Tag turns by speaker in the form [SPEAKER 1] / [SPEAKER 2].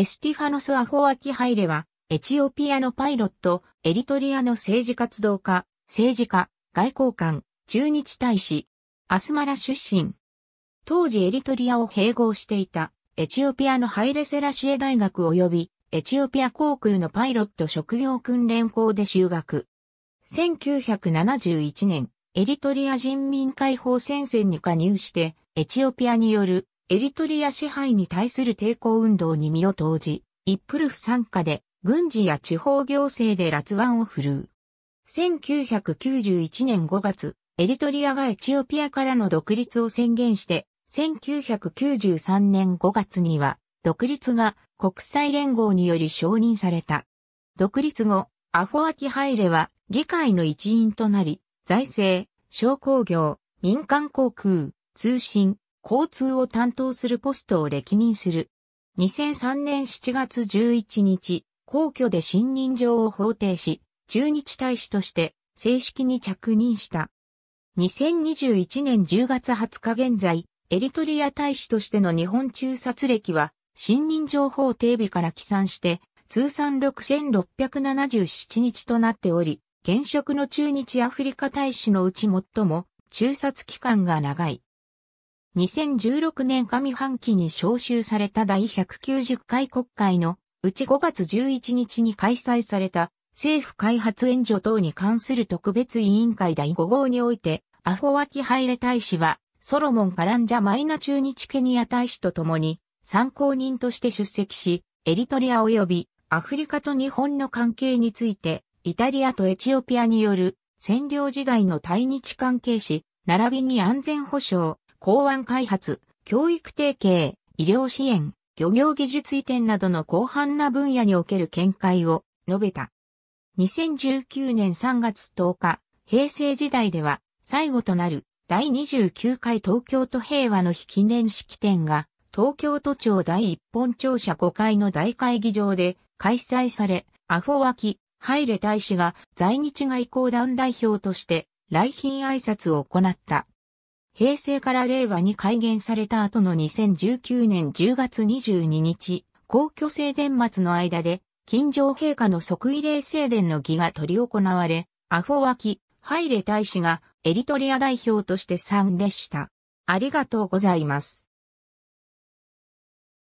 [SPEAKER 1] エスティファノス・アフォアキ・ハイレは、エチオピアのパイロット、エリトリアの政治活動家、政治家、外交官、駐日大使、アスマラ出身。当時エリトリアを併合していた、エチオピアのハイレセラシエ大学及び、エチオピア航空のパイロット職業訓練校で修学。1971年、エリトリア人民解放戦線に加入して、エチオピアによるエリトリア支配に対する抵抗運動に身を投じ、一夫ルフ参加で軍事や地方行政で辣腕を振るう。1991年5月、エリトリアがエチオピアからの独立を宣言して、1993年5月には、独立が国際連合により承認された。独立後、アフォアキハイレは議会の一員となり、財政、商工業、民間航空、通信、交通を担当するポストを歴任する。2003年7月11日、皇居で信任状を法定し、駐日大使として正式に着任した。2021年10月20日現在、エリトリア大使としての日本中殺歴は、信任状法定日から起算して、通算6677日となっており、現職の中日アフリカ大使のうち最も、中殺期間が長い。2016年上半期に招集された第190回国会のうち5月11日に開催された政府開発援助等に関する特別委員会第5号においてアフォワキハイレ大使はソロモン・カランジャマイナ中日ケニア大使と共に参考人として出席しエリトリア及びアフリカと日本の関係についてイタリアとエチオピアによる占領時代の対日関係し並びに安全保障、港湾開発、教育提携、医療支援、漁業技術移転などの広範な分野における見解を述べた。2019年3月10日、平成時代では最後となる第29回東京都平和の日記念式典が東京都庁第一本庁舎5階の大会議場で開催され、アフォワキ、ハイレ大使が在日外交団代表として来賓挨拶を行った。平成から令和に改元された後の2019年10月22日、皇居正殿末の間で、近城陛下の即位礼正殿の儀が執り行われ、アフォワキ、ハイレ大使がエリトリア代表として参列した。ありがとうございます。